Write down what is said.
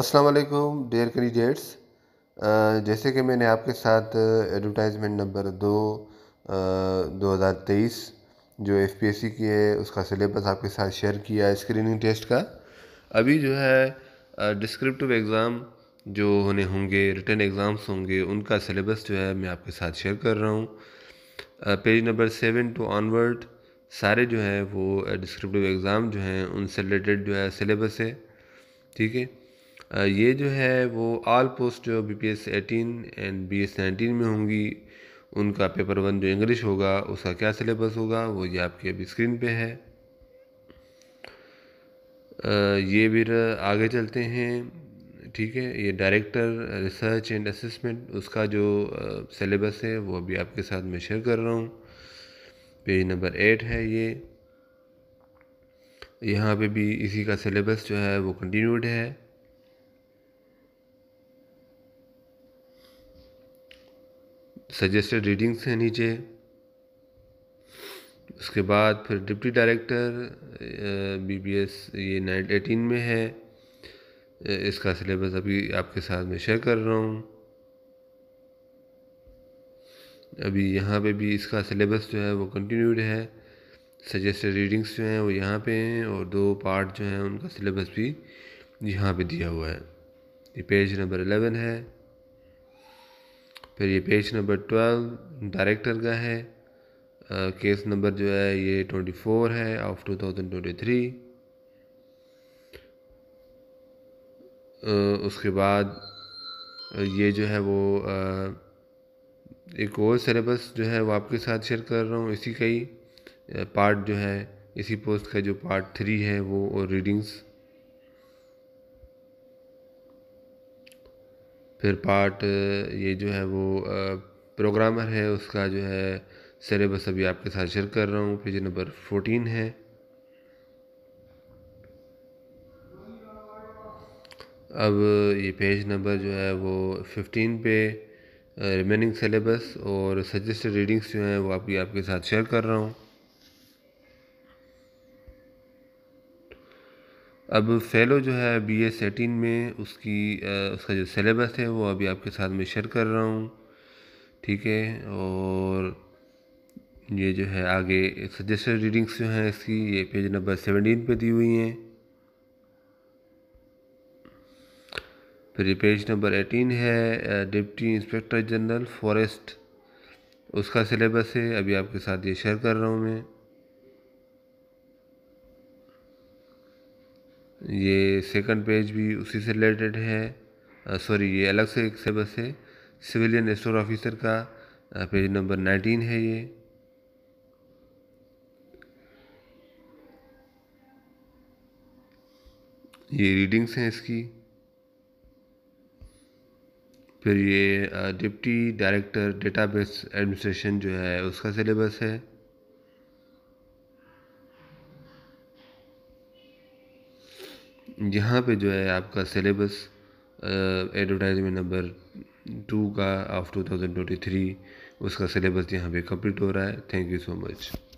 अस्सलाम वालेकुम dear candidates जैसे कि मैंने आपके साथ एडवर्टाइजमेंट नंबर दो दो हज़ार तेईस जो एफ पी एस सी की है उसका सिलेबस आपके साथ शेयर किया है स्क्रीनिंग टेस्ट का अभी जो है डिस्क्रिप्टिव एग्ज़ाम जो होने होंगे रिटर्न एग्ज़ाम्स होंगे उनका सिलेबस जो है मैं आपके साथ शेयर कर रहा हूँ page number seven two onward सारे जो है वो डिस्क्रिप्टिव एग्ज़ाम जो हैं उनसे रिलेटेड जो है सिलेबस है ठीक है ये जो है वो आल पोस्ट जो B P S eighteen and B S nineteen में होंगी उनका पेपर वन जो इंग्लिश होगा उसका क्या सिलेबस होगा वो ये आपके अभी स्क्रीन पे है ये फिर आगे चलते हैं ठीक है ये डायरेक्टर रिसर्च एंड असमेंट उसका जो सिलेबस है वो अभी आपके साथ मैं शेयर कर रहा हूँ पेज नंबर एट है ये यहाँ पे भी इसी का सिलेबस जो है वो कंटिन्यूड है सजेस्टेड रीडिंग्स हैं नीचे उसके बाद फिर डिप्टी डायरेक्टर बीबीएस ये नाइन एटीन में है इसका सिलेबस अभी आपके साथ में शेयर कर रहा हूँ अभी यहाँ पे भी इसका सिलेबस जो है वो कंटिन्यूड है सजेस्टेड रीडिंग्स जो हैं वो यहाँ पे हैं और दो पार्ट जो हैं उनका सिलेबस भी यहाँ पे दिया हुआ है ये पेज नंबर एलेवन है फिर ये पेज नंबर ट्वेल्व डायरेक्टर का है केस नंबर जो है ये ट्वेंटी फोर है of two thousand twenty three उसके बाद ये जो है वो uh, एक और सिलेबस जो है वो आपके साथ शेयर कर रहा हूँ इसी का ही पार्ट जो है इसी पोस्ट का जो पार्ट थ्री है वो और रीडिंग्स फिर पार्ट ये जो है वो प्रोग्रामर है उसका जो है सिलेबस अभी आपके साथ शेयर कर रहा हूँ पेज नंबर फोर्टीन है अब ये पेज नंबर जो है वो फिफ्टीन पे रिमेनिंग सिलेबस और सजेस्टेड रीडिंग्स जो हैं वो आपकी आपके साथ शेयर कर रहा हूँ अब फेलो जो है बी एस एटीन में उसकी उसका जो सिलेबस है वो अभी आपके साथ में शेयर कर रहा हूँ ठीक है और ये जो है आगे सजेस्टेड रीडिंग्स जो हैं इसकी ये पेज नंबर सेवनटीन पे दी हुई हैं फिर ये पेज नंबर एटीन है डिप्टी इंस्पेक्टर जनरल फॉरेस्ट उसका सिलेबस है अभी आपके साथ ये शेयर कर रहा हूँ मैं ये सेकंड पेज भी उसी से रिलेटेड है सॉरी ये अलग से एक सिलेबस है सिविलियन स्टोर ऑफिसर का पेज नंबर नाइनटीन है ये ये रीडिंग्स हैं इसकी फिर ये डिप्टी डायरेक्टर डेटाबेस एडमिनिस्ट्रेशन जो है उसका सिलेबस है यहाँ पे जो है आपका सिलेबस एडवर्टाइजमेंट नंबर टू का of two thousand twenty three उसका सिलेबस यहाँ पे कंप्लीट हो रहा है थैंक यू सो मच